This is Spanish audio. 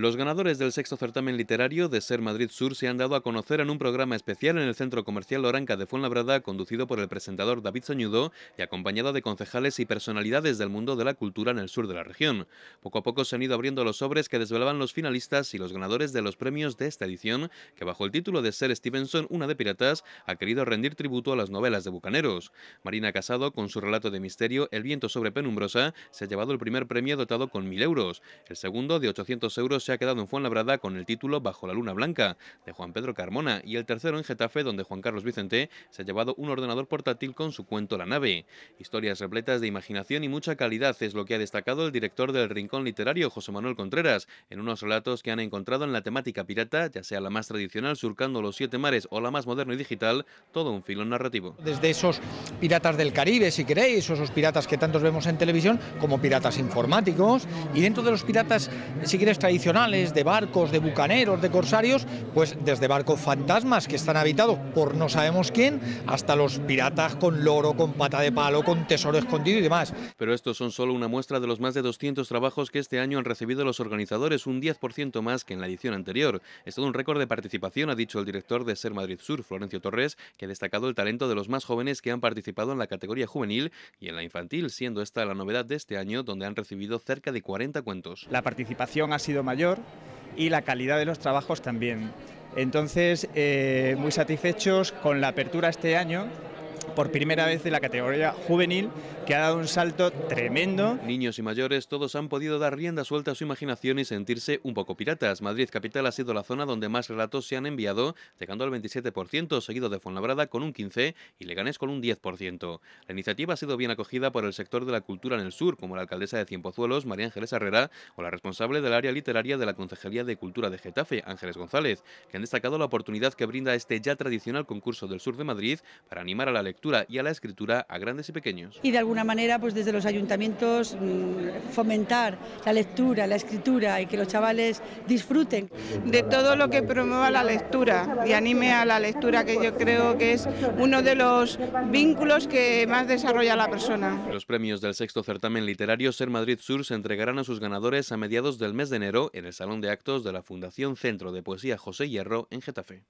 Los ganadores del sexto certamen literario de Ser Madrid Sur se han dado a conocer en un programa especial en el Centro Comercial Oranca de Fuenlabrada, conducido por el presentador David Soñudo... y acompañado de concejales y personalidades del mundo de la cultura en el sur de la región. Poco a poco se han ido abriendo los sobres que desvelaban los finalistas y los ganadores de los premios de esta edición, que bajo el título de Ser Stevenson, una de piratas, ha querido rendir tributo a las novelas de Bucaneros. Marina Casado, con su relato de misterio El viento sobre Penumbrosa, se ha llevado el primer premio dotado con 1.000 euros. El segundo, de 800 euros, ha quedado en Fuenlabrada con el título Bajo la Luna Blanca de Juan Pedro Carmona y el tercero en Getafe donde Juan Carlos Vicente se ha llevado un ordenador portátil con su cuento La nave. Historias repletas de imaginación y mucha calidad es lo que ha destacado el director del Rincón Literario, José Manuel Contreras, en unos relatos que han encontrado en la temática pirata, ya sea la más tradicional, surcando los siete mares, o la más moderna y digital, todo un filón narrativo. Desde esos piratas del Caribe, si queréis, esos piratas que tantos vemos en televisión, como piratas informáticos, y dentro de los piratas, si quieres, tradicionales, de barcos, de bucaneros, de corsarios, pues desde barcos fantasmas que están habitados por no sabemos quién, hasta los piratas con loro, con pata de palo, con tesoro escondido y demás. Pero estos son solo una muestra de los más de 200 trabajos que este año han recibido los organizadores, un 10% más que en la edición anterior. Es todo un récord de participación, ha dicho el director de Ser Madrid Sur, Florencio Torres, que ha destacado el talento de los más jóvenes que han participado en la categoría juvenil y en la infantil, siendo esta la novedad de este año, donde han recibido cerca de 40 cuentos. La participación ha sido mayor y la calidad de los trabajos también. Entonces, eh, muy satisfechos con la apertura este año por primera vez de la categoría juvenil, que ha dado un salto tremendo. Niños y mayores, todos han podido dar rienda suelta a su imaginación y sentirse un poco piratas. Madrid Capital ha sido la zona donde más relatos se han enviado, llegando al 27%, seguido de Fuenlabrada con un 15% y Leganes con un 10%. La iniciativa ha sido bien acogida por el sector de la cultura en el sur, como la alcaldesa de Cienpozuelos, María Ángeles Herrera, o la responsable del área literaria de la Concejalía de Cultura de Getafe, Ángeles González, que han destacado la oportunidad que brinda este ya tradicional concurso del sur de Madrid para animar a la lectura y a la escritura a grandes y pequeños. Y de alguna manera, pues desde los ayuntamientos mm, fomentar la lectura, la escritura y que los chavales disfruten. De todo lo que promueva la lectura y anime a la lectura, que yo creo que es uno de los vínculos que más desarrolla la persona. Los premios del sexto certamen literario Ser Madrid Sur se entregarán a sus ganadores a mediados del mes de enero en el Salón de Actos de la Fundación Centro de Poesía José Hierro en Getafe.